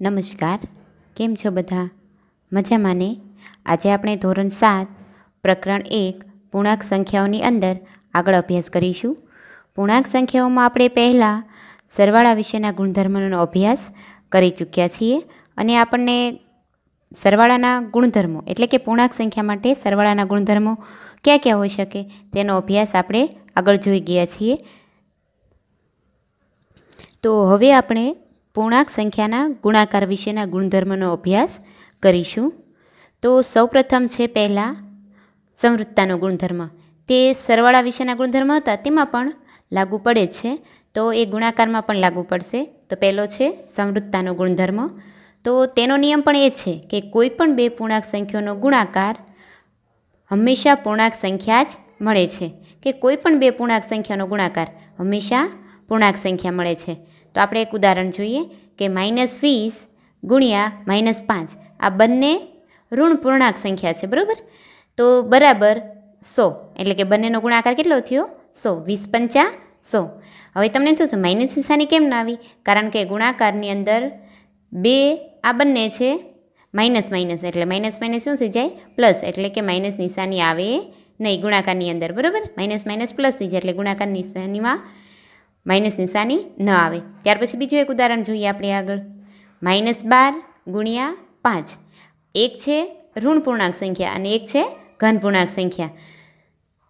નમસ્કાર કેમ છો બધા મજામાં ને આજે આપણે ધોરણ સાત પ્રકરણ એક પૂર્ણાંક સંખ્યાઓની અંદર આગળ અભ્યાસ કરીશું પૂર્ણાંક સંખ્યાઓમાં આપણે પહેલાં સરવાળા વિશેના ગુણધર્મોનો અભ્યાસ કરી ચૂક્યા છીએ અને આપણને સરવાળાના ગુણધર્મો એટલે કે પૂર્ણાંક સંખ્યા માટે સરવાળાના ગુણધર્મો ક્યાં ક્યાં હોઈ શકે તેનો અભ્યાસ આપણે આગળ જોઈ ગયા છીએ તો હવે આપણે પૂર્ણાંક સંખ્યાના ગુણાકાર વિશેના ગુણધર્મનો અભ્યાસ કરીશું તો સૌપ્રથમ છે પહેલાં સમૃદ્ધતાનો ગુણધર્મ તે સરવાળા વિશેના ગુણધર્મ હતા તેમાં પણ લાગુ પડે છે તો એ ગુણાકારમાં પણ લાગુ પડશે તો પહેલો છે સમૃદ્ધતાનો ગુણધર્મ તો તેનો નિયમ પણ એ છે કે કોઈ પણ બે પૂર્ણાંક સંખ્યાનો ગુણાકાર હંમેશા પૂર્ણાંક સંખ્યા જ મળે છે કે કોઈ પણ બે પૂર્ણાંક સંખ્યાનો ગુણાકાર હંમેશા પૂર્ણાંક સંખ્યા મળે છે તો આપણે એક ઉદાહરણ જોઈએ કે માઇનસ વીસ ગુણ્યા માઇનસ પાંચ આ બંને ઋણ પૂર્ણાંક સંખ્યા છે બરાબર તો બરાબર સો એટલે કે બંનેનો ગુણાકાર કેટલો થયો સો વીસ પંચા સો હવે તમને શું થયું માઇનસ નિશાની કેમ ના આવી કારણ કે ગુણાકારની અંદર બે આ બંને છે માઇનસ માઇનસ એટલે માઇનસ માઇનસ શું થઈ જાય પ્લસ એટલે કે માઇનસ નિશાની આવે નહીં ગુણાકારની અંદર બરાબર માઇનસ માઇનસ પ્લસ થઈ જાય એટલે ગુણાકાર નિશાનીમાં માઇનસ નિશાની ન આવે ત્યાર પછી બીજું એક ઉદાહરણ જોઈએ આપણે આગળ માઇનસ બાર ગુણ્યા પાંચ એક છે ઋણ પૂર્ણાંક સંખ્યા અને એક છે ઘન પૂર્ણાંક સંખ્યા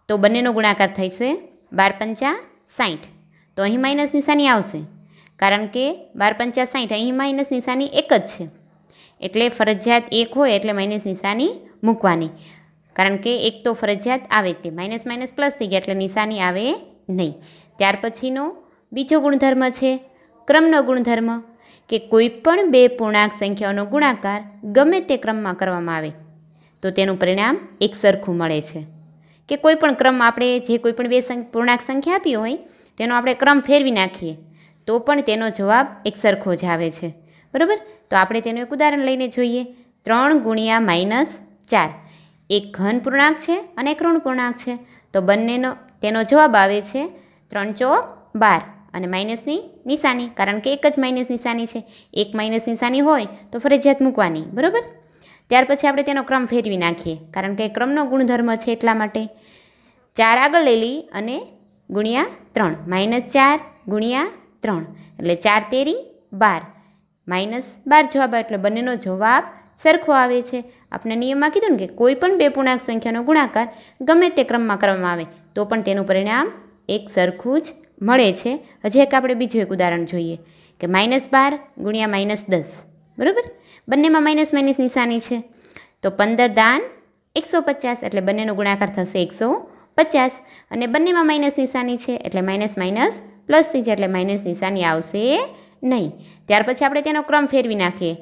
તો બંનેનો ગુણાકાર થશે બાર પંચા સાઠ તો અહીં માઇનસ નિશાની આવશે કારણ કે બાર પંચા સાઠ અહીં માઇનસ નિશાની એક જ છે એટલે ફરજિયાત એક હોય એટલે માઇનસ નિશાની મૂકવાની કારણ કે એક તો ફરજિયાત આવે તે માઇનસ માઇનસ પ્લસ થઈ ગયા એટલે નિશાની આવે નહીં ત્યાર પછીનો બીજો ગુણધર્મ છે ક્રમનો ગુણધર્મ કે કોઈ પણ બે પૂર્ણાંક સંખ્યાઓનો ગુણાકાર ગમે તે ક્રમમાં કરવામાં આવે તો તેનું પરિણામ એક સરખું મળે છે કે કોઈ પણ ક્રમ આપણે જે કોઈ પણ બે પૂર્ણાંક સંખ્યા આપી હોય તેનો આપણે ક્રમ ફેરવી નાખીએ તો પણ તેનો જવાબ એક સરખો જ આવે છે બરાબર તો આપણે તેનું એક ઉદાહરણ લઈને જોઈએ ત્રણ ગુણ્યા માઇનસ ચાર એક ઘન પૂર્ણાંક છે અને એક ઋણ પૂર્ણાંક છે તો બંનેનો તેનો જવાબ આવે છે ત્રણ ચો બાર અને માઇનસની નિશાની કારણ કે એક જ માઇનસ નિશાની છે એક માઇનસ નિશાની હોય તો ફરજિયાત મૂકવાની બરાબર ત્યાર પછી આપણે તેનો ક્રમ ફેરવી નાખીએ કારણ કે ક્રમનો ગુણધર્મ છે એટલા માટે ચાર આગળ લેલી અને ગુણ્યા ત્રણ માઇનસ ચાર ગુણ્યા ત્રણ એટલે ચાર તેરી બાર માઇનસ બાર જવાબ એટલે બંનેનો જવાબ સરખો આવે છે આપણે નિયમમાં કીધું ને કે કોઈ પણ બે પૂર્ણાંક સંખ્યાનો ગુણાકાર ગમે તે ક્રમમાં કરવામાં આવે તો પણ તેનું પરિણામ એક સરખું જ મળે છે હજી એક આપણે બીજું એક ઉદાહરણ જોઈએ કે માઇનસ બાર ગુણ્યા માઇનસ દસ બરાબર બંનેમાં માઇનસ માઇનસ નિશાની છે તો પંદર દાન એકસો પચાસ એટલે બંનેનો ગુણાકાર થશે એકસો પચાસ અને બંનેમાં માઇનસ નિશાની છે એટલે માઇનસ માઇનસ પ્લસ થઈ જાય એટલે માઇનસ નિશાની આવશે નહીં ત્યાર પછી આપણે તેનો ક્રમ ફેરવી નાખીએ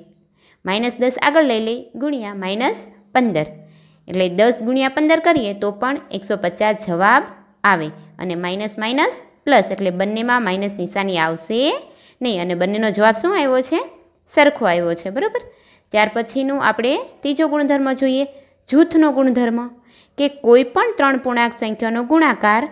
માઇનસ દસ આગળ લઈ લઈ ગુણ્યા માઇનસ પંદર એટલે દસ ગુણ્યા પંદર કરીએ તો પણ એકસો પચાસ જવાબ આવે અને માઇનસ માઇનસ પ્લસ એટલે બંનેમાં માઇનસ નિશાની આવશે નહીં અને બંનેનો જવાબ શું આવ્યો છે સરખો આવ્યો છે બરાબર ત્યાર પછીનું આપણે ત્રીજો ગુણધર્મ જોઈએ જૂથનો ગુણધર્મ કે કોઈ પણ ત્રણ પૂર્ણાંક સંખ્યાનો ગુણાકાર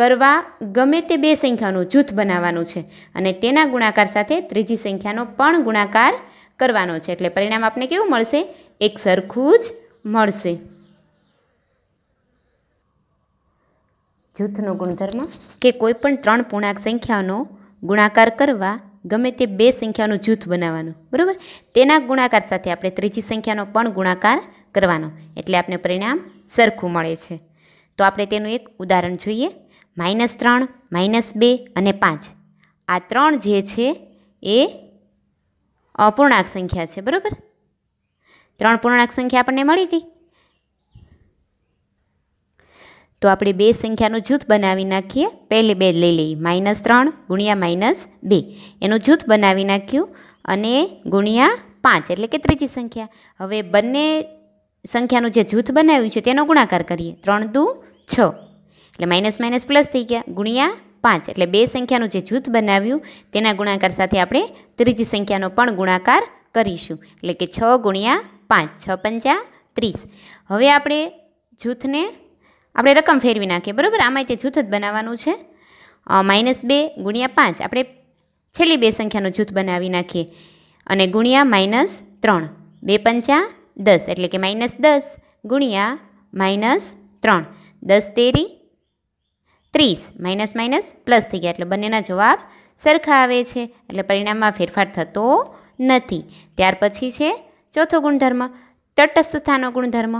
કરવા ગમે તે બે સંખ્યાનું જૂથ બનાવવાનું છે અને તેના ગુણાકાર સાથે ત્રીજી સંખ્યાનો પણ ગુણાકાર કરવાનો છે એટલે પરિણામ આપણે કેવું મળશે એક સરખું જ મળશે જૂથનો ગુણધર્મ કે કોઈપણ ત્રણ પૂર્ણાંક સંખ્યાનો ગુણાકાર કરવા ગમે તે બે સંખ્યાનું જૂથ બનાવવાનું બરાબર તેના ગુણાકાર સાથે આપણે ત્રીજી સંખ્યાનો પણ ગુણાકાર કરવાનો એટલે આપણે પરિણામ સરખું મળે છે તો આપણે તેનું એક ઉદાહરણ જોઈએ માઇનસ ત્રણ માઇનસ બે અને પાંચ આ ત્રણ જે છે એ અપૂર્ણાંક સંખ્યા છે બરાબર ત્રણ પૂર્ણાંક સંખ્યા આપણને મળી ગઈ તો આપણે બે સંખ્યાનું જૂથ બનાવી નાખીએ પહેલી બે લઈ લઈએ માઇનસ ત્રણ ગુણ્યા માઇનસ બે એનું જૂથ બનાવી નાખ્યું અને ગુણ્યા પાંચ એટલે કે ત્રીજી સંખ્યા હવે બંને સંખ્યાનું જે જૂથ બનાવ્યું છે તેનો ગુણાકાર કરીએ ત્રણ દુ છ એટલે માઇનસ માઇનસ પ્લસ થઈ ગયા ગુણ્યા પાંચ એટલે બે સંખ્યાનું જે જૂથ બનાવ્યું તેના ગુણાકાર સાથે આપણે ત્રીજી સંખ્યાનો પણ ગુણાકાર કરીશું એટલે કે છ ગુણ્યા પાંચ છ પંચા ત્રીસ હવે આપણે જૂથને આપણે રકમ ફેરવી નાખીએ બરાબર આમાં તે જૂથ જ બનાવવાનું છે માઇનસ બે ગુણ્યા પાંચ આપણે છેલ્લી બે સંખ્યાનું જૂથ બનાવી નાખીએ અને ગુણ્યા માઇનસ ત્રણ બે પંચા દસ એટલે કે માઇનસ દસ ગુણ્યા માઇનસ ત્રણ દસ તેરી ત્રીસ માઇનસ માઇનસ પ્લસ થઈ ગયા એટલે બંનેના જવાબ સરખા આવે છે એટલે પરિણામમાં ફેરફાર થતો નથી ત્યાર પછી છે ચોથો ગુણધર્મ તટસ્થ સ્થાનો ગુણધર્મ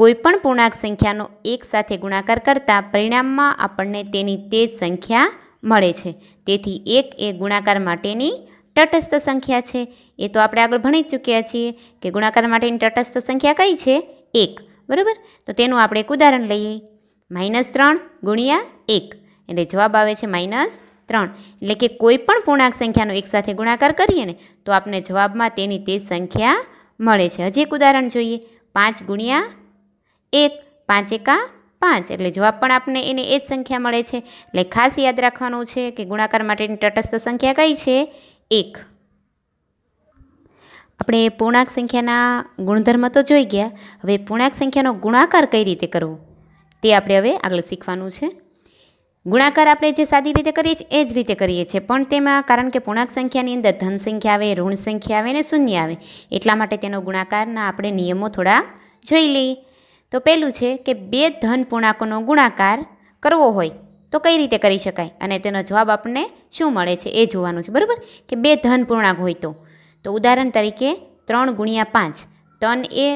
કોઈપણ પૂર્ણાંક સંખ્યાનો એક સાથે ગુણાકાર કરતાં પરિણામમાં આપણને તેની તે જ સંખ્યા મળે છે તેથી એક એ ગુણાકાર માટેની તટસ્થ સંખ્યા છે એ તો આપણે આગળ ભણી ચૂક્યા છીએ કે ગુણાકાર માટેની તટસ્થ સંખ્યા કઈ છે એક બરાબર તો તેનું આપણે એક ઉદાહરણ લઈએ માઇનસ ત્રણ ગુણ્યા એક એટલે જવાબ આવે છે માઇનસ ત્રણ એટલે કે કોઈપણ પૂર્ણાંક સંખ્યાનો એક સાથે ગુણાકાર કરીએ ને તો આપણને જવાબમાં તેની તે સંખ્યા મળે છે હજી એક ઉદાહરણ જોઈએ પાંચ ગુણ્યા એક પાંચ એકા પાંચ એટલે જવાબ પણ આપણને એને એ જ સંખ્યા મળે છે એટલે ખાસ યાદ રાખવાનું છે કે ગુણાકાર માટેની તટસ્થ સંખ્યા કઈ છે એક આપણે પૂર્ણાંક સંખ્યાના ગુણધર્મ તો જોઈ ગયા હવે પૂર્ણાંક સંખ્યાનો ગુણાકાર કઈ રીતે કરવો તે આપણે હવે આગળ શીખવાનું છે ગુણાકાર આપણે જે સાદી રીતે કરીએ છીએ એ જ રીતે કરીએ છીએ પણ તેમાં કારણ કે પૂર્ણાંક સંખ્યાની અંદર ધન સંખ્યા આવે ઋણ સંખ્યા આવે અને શૂન્ય આવે એટલા માટે તેનો ગુણાકારના આપણે નિયમો થોડા જોઈ લઈએ તો પહેલું છે કે બે ધન પૂર્ણાંકોનો ગુણાકાર કરવો હોય તો કઈ રીતે કરી શકાય અને તેનો જવાબ આપણને શું મળે છે એ જોવાનું છે બરાબર કે બે ધન પૂર્ણાંક હોય તો તો ઉદાહરણ તરીકે ત્રણ ગુણ્યા પાંચ તન એ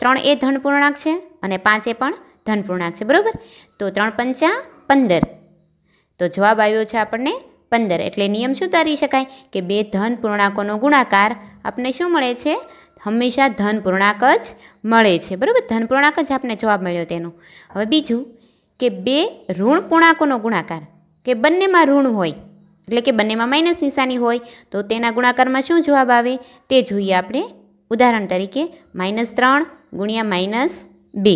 ત્રણ એ ધન પૂર્ણાંક છે અને પાંચ એ પણ ધન પૂર્ણાંક છે બરાબર તો ત્રણ પંચા પંદર તો જવાબ આવ્યો છે આપણને પંદર એટલે નિયમ શું તારી શકાય કે બે ધન પૂર્ણાંકોનો ગુણાકાર આપણને શું મળે છે હંમેશા ધન પૂર્ણાંક જ મળે છે બરાબર ધન પૂર્ણાંક જ આપણને જવાબ મળ્યો તેનો હવે બીજું કે બે ઋણ પૂર્ણાંકોનો ગુણાકાર કે બંનેમાં ઋણ હોય એટલે કે બંનેમાં માઇનસ નિશાની હોય તો તેના ગુણાકારમાં શું જવાબ આવે તે જોઈએ આપણે ઉદાહરણ તરીકે માઇનસ ત્રણ ગુણ્યા માઇનસ બે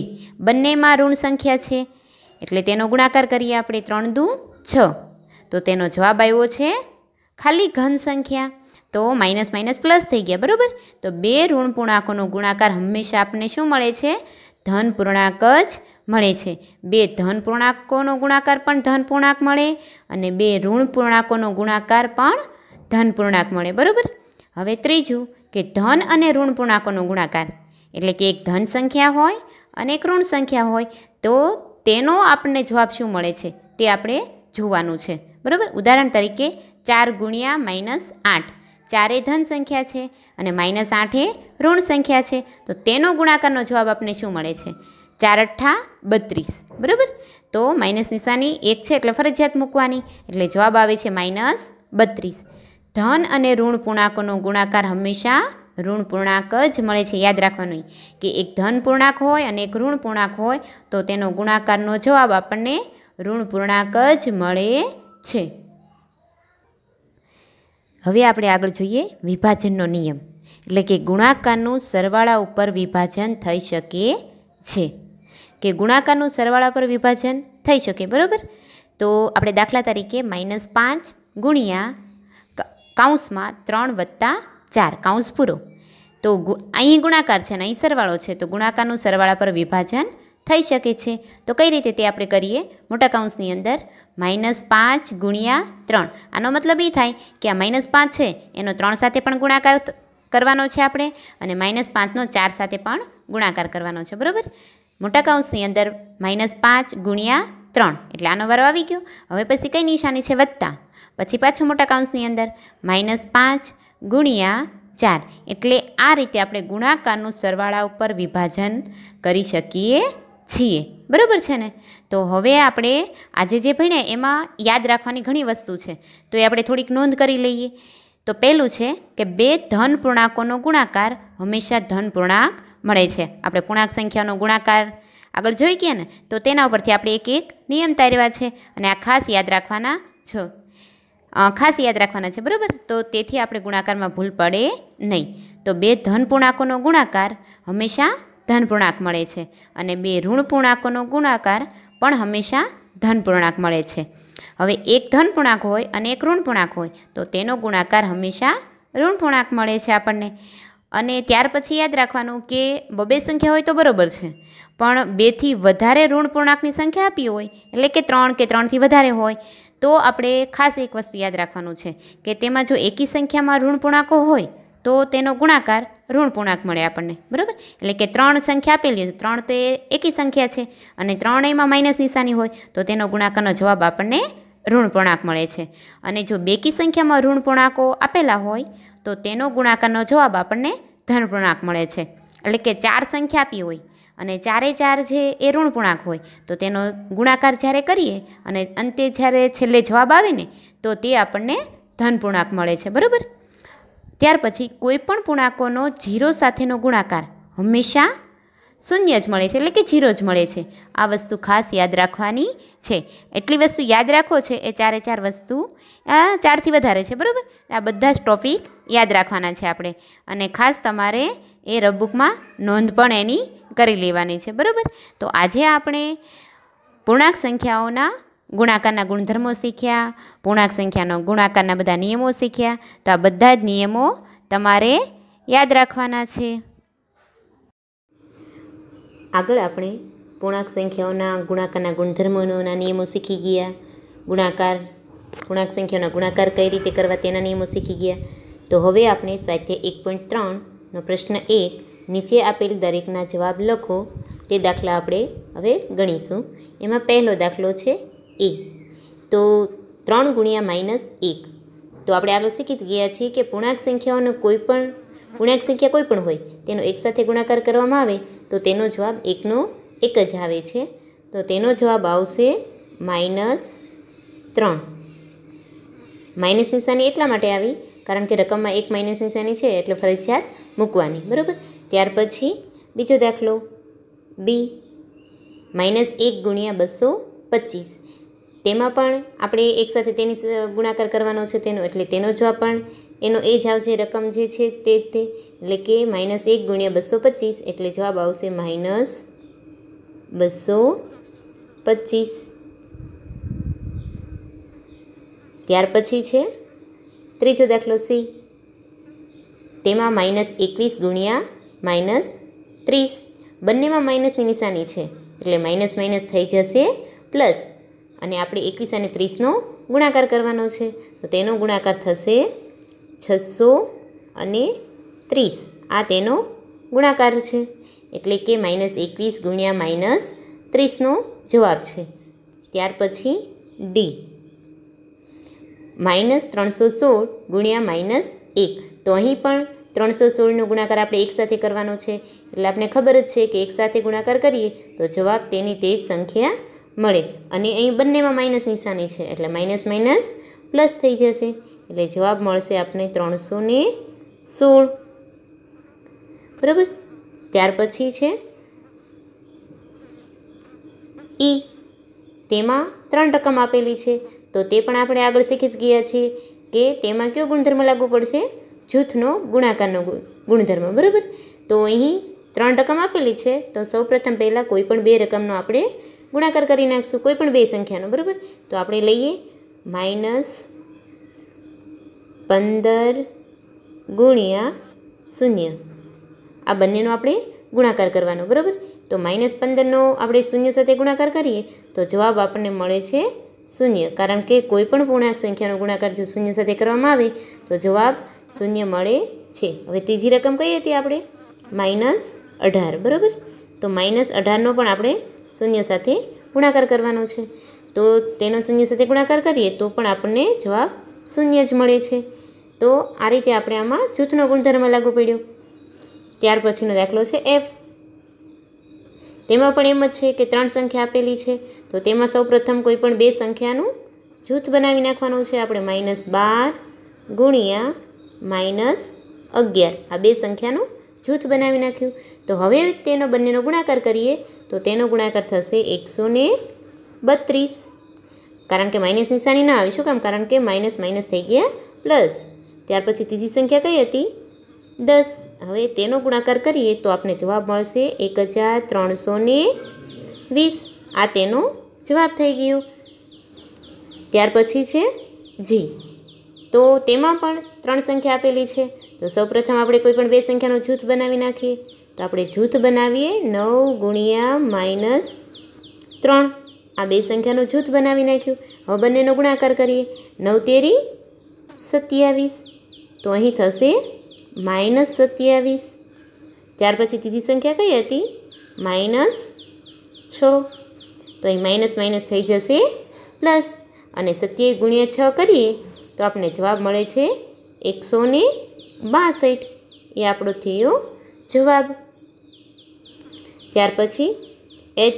બંનેમાં ઋણ સંખ્યા છે એટલે તેનો ગુણાકાર કરીએ આપણે ત્રણ દુ છ તો તેનો જવાબ આવ્યો છે ખાલી ઘન સંખ્યા તો માઇનસ માઇનસ પ્લસ થઈ ગયા બરાબર તો બે ઋણ પૂર્ણાંકોનો ગુણાકાર હંમેશા આપણને શું મળે છે ધન પૂર્ણાંક જ મળે છે બે ધન પૂર્ણાંકોનો ગુણાકાર પણ ધન પૂર્ણાંક મળે અને બે ઋણ પૂર્ણાંકોનો ગુણાકાર પણ ધન પૂર્ણાંક મળે બરાબર હવે ત્રીજું કે ધન અને ઋણ પૂર્ણાંકોનો ગુણાકાર એટલે કે એક ધન સંખ્યા હોય અને એક ઋણ સંખ્યા હોય તો તેનો આપણને જવાબ શું મળે છે તે આપણે જોવાનું છે બરાબર ઉદાહરણ તરીકે ચાર ગુણ્યા માઇનસ આઠ ચારે ધન સંખ્યા છે અને માઇનસ આઠ એ ઋણ સંખ્યા છે તો તેનો ગુણાકારનો જવાબ આપણને શું મળે છે ચાર અઠ્ઠા બત્રીસ બરાબર તો માઇનસ નિશાની એક છે એટલે ફરજિયાત મૂકવાની એટલે જવાબ આવે છે માઇનસ બત્રીસ ધન અને ઋણ પૂર્ણાંકોનો ગુણાકાર હંમેશા ઋણ પૂર્ણાંક જ મળે છે યાદ રાખવાનું કે એક ધન પૂર્ણાંક હોય અને એક ઋણ પૂર્ણાંક હોય તો તેનો ગુણાકારનો જવાબ આપણને ઋણ પૂર્ણાંક જ મળે છે હવે આપણે આગળ જોઈએ વિભાજનનો નિયમ એટલે કે ગુણાકારનું સરવાળા ઉપર વિભાજન થઈ શકે છે કે ગુણાકારનું સરવાળા પર વિભાજન થઈ શકે બરાબર તો આપણે દાખલા તરીકે માઇનસ પાંચ ગુણ્યા કાઉન્સમાં ત્રણ વત્તા ચાર કાઉન્સ પૂરો તો અહીં ગુણાકાર છે ને અહીં સરવાળો છે તો ગુણાકારનું સરવાળા પર વિભાજન થઈ શકે છે તો કઈ રીતે તે આપણે કરીએ મોટા કાઉન્સની અંદર માઇનસ પાંચ ગુણ્યા ત્રણ આનો મતલબ એ થાય કે આ માઇનસ પાંચ છે એનો ત્રણ સાથે પણ ગુણાકાર કરવાનો છે આપણે અને માઇનસ પાંચનો ચાર સાથે પણ ગુણાકાર કરવાનો છે બરાબર મોટા કાઉન્સની અંદર માઇનસ પાંચ ગુણ્યા ત્રણ એટલે આનો વારો આવી ગયો હવે પછી કઈ નિશાની છે વત્તા પછી પાછું મોટા કાઉન્સની અંદર માઇનસ પાંચ ગુણ્યા ચાર એટલે આ રીતે આપણે ગુણાકારનું સરવાળા ઉપર વિભાજન કરી શકીએ છીએ બરાબર છે ને તો હવે આપણે આજે જે ભણ્યા એમાં યાદ રાખવાની ઘણી વસ્તુ છે તો એ આપણે થોડીક નોંધ કરી લઈએ તો પહેલું છે કે બે ધન પૂર્ણાંકોનો ગુણાકાર હંમેશા ધન પૂર્ણાંક મળે છે આપણે પૂર્ણાંક સંખ્યાનો ગુણાકાર આગળ જોઈ ગયા ને તો તેના ઉપરથી આપણે એક એક નિયમ તારવા છે અને આ ખાસ યાદ રાખવાના છે ખાસ યાદ રાખવાના છે બરાબર તો તેથી આપણે ગુણાકારમાં ભૂલ પડે નહીં તો બે ધન પૂર્ણાંકોનો ગુણાકાર હંમેશા ધન પૂર્ણાંક મળે છે અને બે ઋણ પૂર્ણાંકોનો ગુણાકાર પણ હંમેશા ધન પૂર્ણાંક મળે છે હવે એક ધન પૂર્ણાંક હોય અને એક ઋણ પૂર્ણાંક હોય તો તેનો ગુણાકાર હંમેશા ઋણ પૂર્ણાંક મળે છે આપણને અને ત્યાર પછી યાદ રાખવાનું કે બબે સંખ્યા હોય તો બરાબર છે પણ બેથી વધારે ઋણ પૂર્ણાંકની સંખ્યા આપી હોય એટલે કે ત્રણ કે ત્રણથી વધારે હોય તો આપણે ખાસ એક વસ્તુ યાદ રાખવાનું છે કે તેમાં જો એકી સંખ્યામાં ઋણ પૂર્ણાંકો હોય તો તેનો ગુણાકાર ઋણ પૂર્ણાંક મળે આપણને બરાબર એટલે કે ત્રણ સંખ્યા આપેલી હોય ત્રણ તો એ એકી સંખ્યા છે અને ત્રણેયમાં માઇનસ નિશાની હોય તો તેનો ગુણાકારનો જવાબ આપણને ઋણ પૂર્ણાંક મળે છે અને જો બેકી સંખ્યામાં ઋણ પૂર્ણાંકો આપેલા હોય તો તેનો ગુણાકારનો જવાબ આપણને ધન પૂર્ણાંક મળે છે એટલે કે ચાર સંખ્યા આપી હોય અને ચારે ચાર જે એ ઋણ પૂર્ણાંક હોય તો તેનો ગુણાકાર જ્યારે કરીએ અને અંતે જ્યારે છેલ્લે જવાબ આવે ને તો તે આપણને ધન પૂર્ણાંક મળે છે બરાબર ત્યાર પછી કોઈપણ પૂર્ણાંકોનો જીરો સાથેનો ગુણાકાર હંમેશા શૂન્ય જ મળે છે એટલે કે જીરો જ મળે છે આ વસ્તુ ખાસ યાદ રાખવાની છે એટલી વસ્તુ યાદ રાખો છે એ ચારે ચાર વસ્તુ આ ચારથી વધારે છે બરાબર આ બધા જ ટોપિક યાદ રાખવાના છે આપણે અને ખાસ તમારે એ રબુકમાં નોંધ પણ એની કરી લેવાની છે બરાબર તો આજે આપણે પૂર્ણાંક સંખ્યાઓના ગુણાકારના ગુણધર્મો શીખ્યા પૂર્ણાંક સંખ્યાનો ગુણાકારના બધા નિયમો શીખ્યા તો આ બધા જ નિયમો તમારે યાદ રાખવાના છે આગળ આપણે પૂર્ણાંક સંખ્યાઓના ગુણાકારના ગુણધર્મોના નિયમો શીખી ગયા ગુણાકાર પૂર્ણાંક સંખ્યાના ગુણાકાર કઈ રીતે કરવા તેના નિયમો શીખી ગયા તો હવે આપણે સ્વાધ્યાય એક પોઈન્ટ ત્રણનો પ્રશ્ન એક નીચે આપેલ દરેકના જવાબ લખો તે દાખલા આપણે હવે ગણીશું એમાં પહેલો દાખલો છે એ તો ત્રણ ગુણ્યા માઇનસ એક તો આપણે આગળ શીખી ગયા છીએ કે પૂર્ણાંક સંખ્યાઓનો કોઈ પણ પૂર્ણાંક સંખ્યા કોઈ પણ હોય તેનો એક સાથે ગુણાકાર કરવામાં આવે તો તેનો જવાબ એકનો એક જ આવે છે તો તેનો જવાબ આવશે માઇનસ ત્રણ માઇનસ નિશાની એટલા માટે આવી કારણ કે રકમમાં એક માઇનસ નિશાની છે એટલે ફરજિયાત મૂકવાની બરાબર ત્યાર પછી બીજો દાખલો બી માઇનસ એક ગુણ્યા બસો પચીસ તેમાં પણ આપણે એકસાથે તેની ગુણાકાર કરવાનો છે તેનો એટલે તેનો જવાબ પણ એનો એ જ આવશે રકમ જે છે તે તે એટલે કે માઇનસ એક ગુણ્યા બસો પચીસ એટલે જવાબ આવશે માઇનસ બસો પચીસ ત્યાર પછી છે ત્રીજો દાખલો સી તેમાં માઇનસ એકવીસ ગુણ્યા માઇનસ ત્રીસ બંનેમાં માઇનસની નિશાની છે એટલે માઇનસ માઇનસ થઈ જશે પ્લસ અને આપણે એકવીસ અને ત્રીસનો ગુણાકાર કરવાનો છે તો તેનો ગુણાકાર થશે છસો અને ત્રીસ આ તેનો ગુણાકાર છે એટલે કે માઇનસ એકવીસ ગુણ્યા માઇનસ ત્રીસનો જવાબ છે ત્યાર પછી ડી માઇનસ ત્રણસો સોળ ગુણ્યા માઇનસ એક તો અહીં પણ ત્રણસો સોળનો ગુણાકાર આપણે એકસાથે કરવાનો છે એટલે આપણે ખબર જ છે કે એકસાથે ગુણાકાર કરીએ તો જવાબ તેની તે જ સંખ્યા મળે અને અહીં બંનેમાં માઇનસ નિશાની છે એટલે માઇનસ માઇનસ પ્લસ થઈ જશે એટલે જવાબ મળશે આપને ત્રણસો ને સોળ બરાબર ત્યાર પછી છે ઈ e. તેમાં ત્રણ રકમ આપેલી છે તો તે પણ આપણે આગળ શીખી જ ગયા છીએ કે તેમાં કયો ગુણધર્મ લાગુ પડશે જૂથનો ગુણાકારનો ગુણધર્મ બરાબર તો અહીં ત્રણ રકમ આપેલી છે તો સૌપ્રથમ પહેલાં કોઈ પણ બે રકમનો આપણે ગુણાકાર કરી નાખશું કોઈ પણ બે સંખ્યાનો બરાબર તો આપણે લઈએ માઇનસ પંદર ગુણ્યા શૂન્ય આ બંનેનો આપણે ગુણાકાર કરવાનો બરાબર તો માઇનસ પંદરનો આપણે શૂન્ય સાથે ગુણાકાર કરીએ તો જવાબ આપણને મળે છે શૂન્ય કારણ કે કોઈપણ પૂર્ણાંક સંખ્યાનો ગુણાકાર જો શૂન્ય સાથે કરવામાં આવે તો જવાબ શૂન્ય મળે છે હવે ત્રીજી રકમ કઈ હતી આપણે માઇનસ અઢાર બરાબર તો માઇનસ અઢારનો પણ આપણે શૂન્ય સાથે ગુણાકાર કરવાનો છે તો તેનો શૂન્ય સાથે ગુણાકાર કરીએ તો પણ આપણને જવાબ શૂન્ય જ મળે છે તો આ રીતે આપણે આમાં જૂથનો ગુણધર્મ લાગુ પડ્યો ત્યાર પછીનો દાખલો છે એફ તેમાં પણ એમ જ છે કે ત્રણ સંખ્યા આપેલી છે તો તેમાં સૌપ્રથમ કોઈ પણ બે સંખ્યાનું જૂથ બનાવી નાખવાનું છે આપણે માઇનસ બાર ગુણ્યા માઇનસ અગિયાર આ બે સંખ્યાનું જૂથ બનાવી નાખ્યું તો હવે તેનો બંનેનો ગુણાકાર કરીએ તો તેનો ગુણાકાર થશે એકસો ને બત્રીસ કારણ કે માઇનસ નિશાની ના આવી શું કામ કારણ કે માઇનસ માઇનસ થઈ ગયા પ્લસ ત્યાર પછી ત્રીજી સંખ્યા કઈ હતી દસ હવે તેનો ગુણાકાર કરીએ તો આપને જવાબ મળશે એક હજાર ત્રણસો ને વીસ આ તેનો જવાબ થઈ ગયો ત્યાર પછી છે જી તો તેમાં પણ ત્રણ સંખ્યા આપેલી છે તો સૌપ્રથમ આપણે કોઈ પણ બે સંખ્યાનું જૂથ બનાવી નાખીએ તો આપણે જૂથ બનાવીએ નવ ગુણ્યા માઇનસ ત્રણ આ બે સંખ્યાનું જૂથ બનાવી નાખ્યું હવે બંનેનો ગુણાકાર કરીએ નવ તેરી સત્યાવીસ તો અહીં થશે માઇનસ સત્યાવીસ ત્યાર પછી ત્રીજી સંખ્યા કઈ હતી માઇનસ છ તો અહીં માઇનસ માઇનસ થઈ જશે પ્લસ અને સત્યાવીસ ગુણ્યા છ કરીએ તો આપણને જવાબ મળે છે એકસો ને બાસઠ એ આપણો થયો જવાબ ત્યાર પછી એચ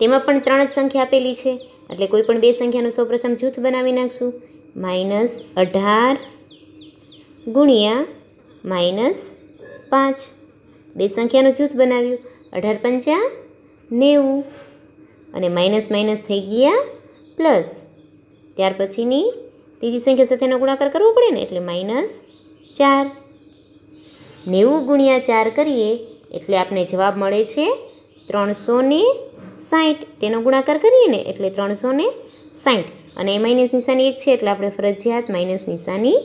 તેમાં પણ ત્રણ જ સંખ્યા આપેલી છે એટલે કોઈ પણ બે સંખ્યાનું સૌપ્રથમ જૂથ બનાવી નાખશું માઇનસ અઢાર ગુણ્યા માઇનસ પાંચ બે સંખ્યાનું જૂથ બનાવ્યું અઢાર પંચા નેવું અને માઇનસ માઇનસ થઈ ગયા પ્લસ ત્યાર પછીની ત્રીજી સંખ્યા સાથેનો ગુણાકાર કરવો પડે ને એટલે માઇનસ ચાર નેવું ગુણ્યા ચાર કરીએ એટલે આપણે જવાબ મળે છે ત્રણસો ને સાઠ તેનો ગુણાકાર કરીએ ને એટલે ત્રણસો ને સાઠ અને એ માઇનસ નિશાની એક છે એટલે આપણે ફરજિયાત માઇનસ નિશાની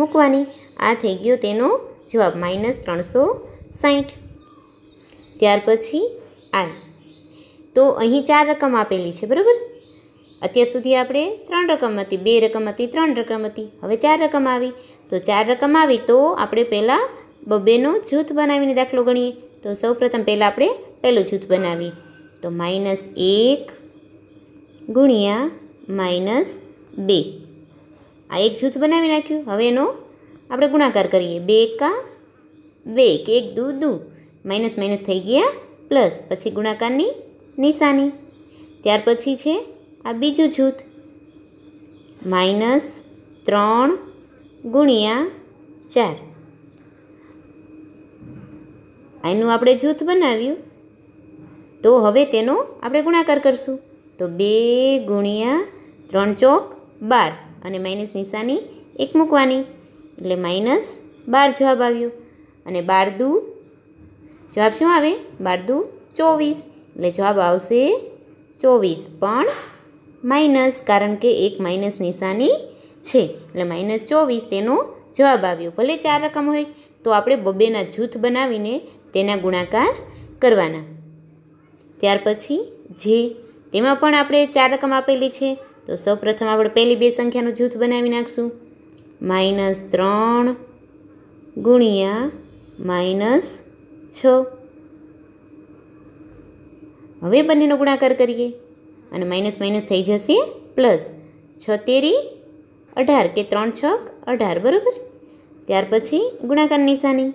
મૂકવાની આ થઈ ગયો તેનો જવાબ માઇનસ ત્રણસો સાઠ ત્યાર પછી આ તો અહીં ચાર રકમ આપેલી છે બરાબર અત્યાર સુધી આપણે ત્રણ રકમ હતી બે રકમ હતી ત્રણ રકમ હતી હવે ચાર રકમ આવી તો ચાર રકમ આવી તો આપણે પહેલાં બબ્બેનો જૂથ બનાવીને દાખલો ગણીએ તો સૌ પ્રથમ પહેલાં આપણે પહેલું જૂથ બનાવીએ તો માઇનસ એક ગુણ્યા માઇનસ બે આ એક જૂથ બનાવી નાખ્યું હવે એનો આપણે ગુણાકાર કરીએ બે એકા બે કે એક દૂ દૂ માઇનસ માઇનસ થઈ ગયા પ્લસ પછી ગુણાકારની નિશાની ત્યાર પછી છે આ બીજું જૂથ માઇનસ ત્રણ ગુણ્યા ચાર એનું આપણે જૂથ બનાવ્યું તો હવે તેનો આપણે ગુણાકાર કરશું તો બે ગુણ્યા ત્રણ ચોક બાર અને માઇનસ નિશાની એક મૂકવાની એટલે માઇનસ બાર જવાબ આવ્યો અને બાર દુ જવાબ શું આવે બાર દુ ચોવીસ એટલે જવાબ આવશે ચોવીસ પણ માઇનસ કારણ કે એક માઇનસ નિશાની છે એટલે માઇનસ ચોવીસ તેનો જવાબ આવ્યો ભલે ચાર રકમ હોય તો આપણે બબેના જૂથ બનાવીને તેના ગુણાકાર કરવાના ત્યાર પછી જે તેમાં પણ આપણે ચાર રકમ આપેલી છે તો સૌપ્રથમ આપણે પહેલી બે સંખ્યાનું જૂથ બનાવી નાખશું માઇનસ ત્રણ ગુણ્યા માઇનસ છ હવે બંનેનો ગુણાકાર કરીએ અને માઇનસ માઇનસ થઈ જશે પ્લસ છ તેરી અઢાર કે ત્રણ છક અઢાર બરાબર ત્યાર પછી ગુણાકાર નિશાની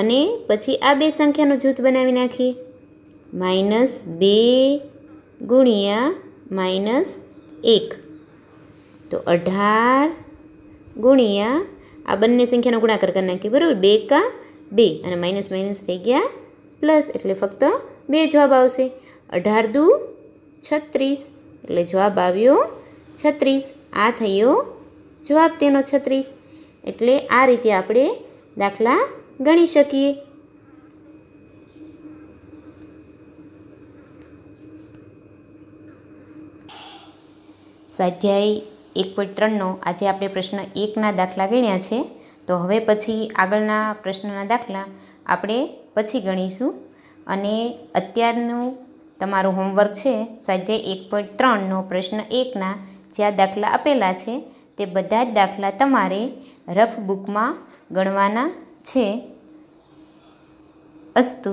અને પછી આ બે સંખ્યાનું જૂથ બનાવી નાખીએ માઇનસ બે ગુણ્યા માઇનસ એક તો અઢાર ગુણ્યા આ બંને સંખ્યાનો ગુણાકાર કરી નાખીએ બરાબર બે કા બે અને માઇનસ માઇનસ થઈ ગયા પ્લસ એટલે ફક્ત બે જવાબ આવશે અઢાર દુ છત્રીસ એટલે જવાબ આવ્યો છત્રીસ આ થયો જવાબ તેનો છત્રીસ એટલે આ રીતે આપણે દાખલા ગણી શકીએ સ્વાધ્યાય એક પોઈન્ટ ત્રણનો આજે આપણે પ્રશ્ન એકના દાખલા ગણ્યા છે તો હવે પછી આગળના પ્રશ્નના દાખલા આપણે પછી ગણીશું અને અત્યારનું તમારું હોમવર્ક છે સ્વાધ્યાય એક પોઈન્ટ ત્રણનો પ્રશ્ન એકના જ્યાં દાખલા આપેલા છે તે બધા જ દાખલા તમારે રફ બુકમાં ગણવાના છે અસ્તુ